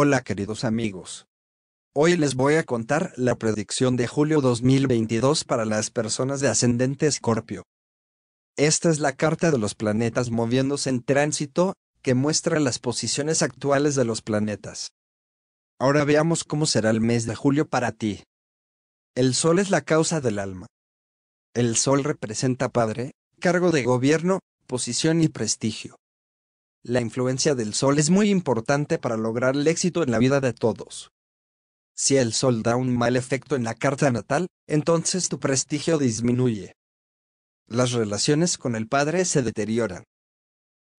Hola queridos amigos. Hoy les voy a contar la predicción de julio 2022 para las personas de ascendente Escorpio. Esta es la carta de los planetas moviéndose en tránsito, que muestra las posiciones actuales de los planetas. Ahora veamos cómo será el mes de julio para ti. El Sol es la causa del alma. El Sol representa padre, cargo de gobierno, posición y prestigio. La influencia del sol es muy importante para lograr el éxito en la vida de todos. Si el sol da un mal efecto en la carta natal, entonces tu prestigio disminuye. Las relaciones con el padre se deterioran.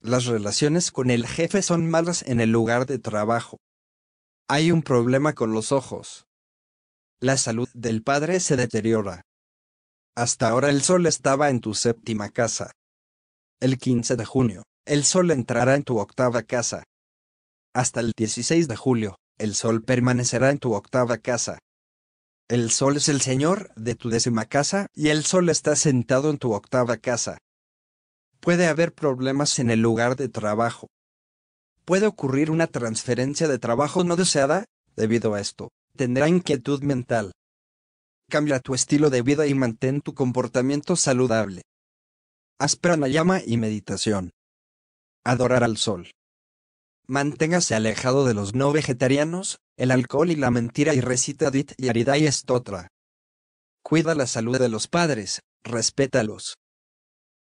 Las relaciones con el jefe son malas en el lugar de trabajo. Hay un problema con los ojos. La salud del padre se deteriora. Hasta ahora el sol estaba en tu séptima casa. El 15 de junio, el Sol entrará en tu octava casa. Hasta el 16 de julio, el Sol permanecerá en tu octava casa. El Sol es el Señor de tu décima casa y el Sol está sentado en tu octava casa. Puede haber problemas en el lugar de trabajo. Puede ocurrir una transferencia de trabajo no deseada, debido a esto, tendrá inquietud mental. Cambia tu estilo de vida y mantén tu comportamiento saludable. Haz pranayama y meditación adorar al sol. Manténgase alejado de los no vegetarianos, el alcohol y la mentira y recita Dit y Aridai Stotra. Cuida la salud de los padres, respétalos.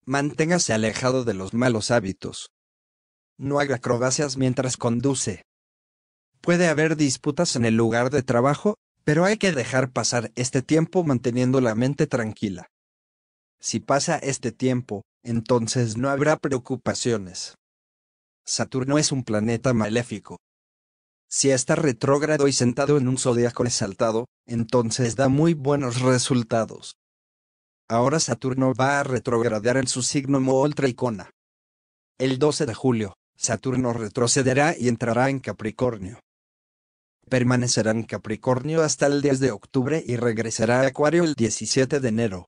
Manténgase alejado de los malos hábitos. No haga acrobacias mientras conduce. Puede haber disputas en el lugar de trabajo, pero hay que dejar pasar este tiempo manteniendo la mente tranquila. Si pasa este tiempo, entonces no habrá preocupaciones. Saturno es un planeta maléfico. Si está retrógrado y sentado en un zodiaco exaltado, entonces da muy buenos resultados. Ahora Saturno va a retrogradar en su signo ultraicona El 12 de julio, Saturno retrocederá y entrará en Capricornio. Permanecerá en Capricornio hasta el 10 de octubre y regresará a Acuario el 17 de enero.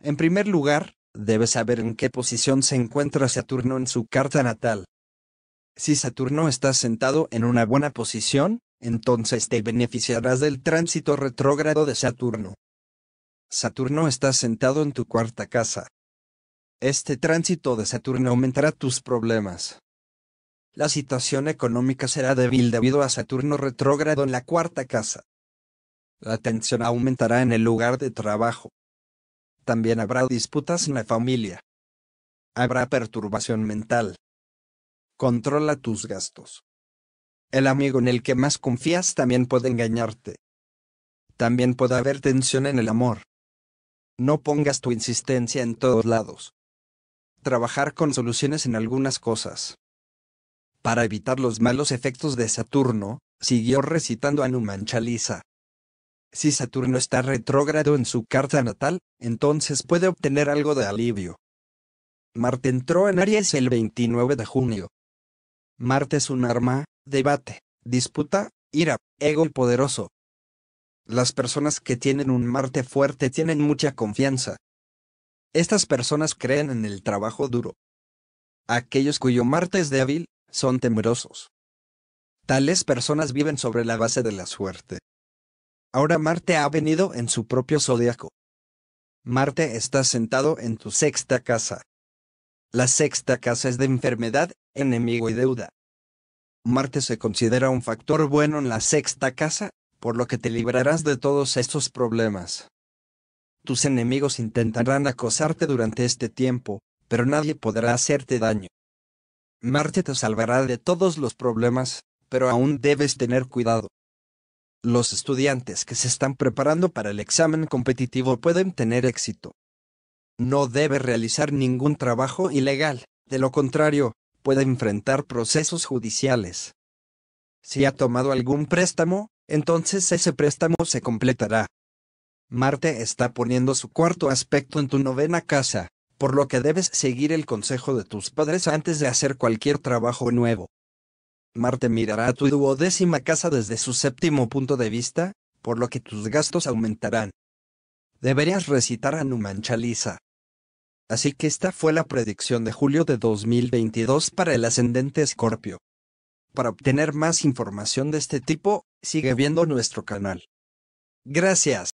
En primer lugar, debes saber en qué posición se encuentra Saturno en su carta natal. Si Saturno está sentado en una buena posición, entonces te beneficiarás del tránsito retrógrado de Saturno. Saturno está sentado en tu cuarta casa. Este tránsito de Saturno aumentará tus problemas. La situación económica será débil debido a Saturno retrógrado en la cuarta casa. La tensión aumentará en el lugar de trabajo. También habrá disputas en la familia. Habrá perturbación mental. Controla tus gastos. El amigo en el que más confías también puede engañarte. También puede haber tensión en el amor. No pongas tu insistencia en todos lados. Trabajar con soluciones en algunas cosas. Para evitar los malos efectos de Saturno, siguió recitando a Numan Chalisa. Si Saturno está retrógrado en su carta natal, entonces puede obtener algo de alivio. Marte entró en Aries el 29 de junio, Marte es un arma, debate, disputa, ira, ego y poderoso. Las personas que tienen un Marte fuerte tienen mucha confianza. Estas personas creen en el trabajo duro. Aquellos cuyo Marte es débil, son temerosos. Tales personas viven sobre la base de la suerte. Ahora Marte ha venido en su propio zodiaco. Marte está sentado en tu sexta casa. La sexta casa es de enfermedad, enemigo y deuda. Marte se considera un factor bueno en la sexta casa, por lo que te librarás de todos estos problemas. Tus enemigos intentarán acosarte durante este tiempo, pero nadie podrá hacerte daño. Marte te salvará de todos los problemas, pero aún debes tener cuidado. Los estudiantes que se están preparando para el examen competitivo pueden tener éxito no debe realizar ningún trabajo ilegal, de lo contrario, puede enfrentar procesos judiciales. Si ha tomado algún préstamo, entonces ese préstamo se completará. Marte está poniendo su cuarto aspecto en tu novena casa, por lo que debes seguir el consejo de tus padres antes de hacer cualquier trabajo nuevo. Marte mirará tu duodécima casa desde su séptimo punto de vista, por lo que tus gastos aumentarán. Deberías recitar a Numanchaliza. Así que esta fue la predicción de julio de 2022 para el ascendente Escorpio. Para obtener más información de este tipo, sigue viendo nuestro canal. Gracias.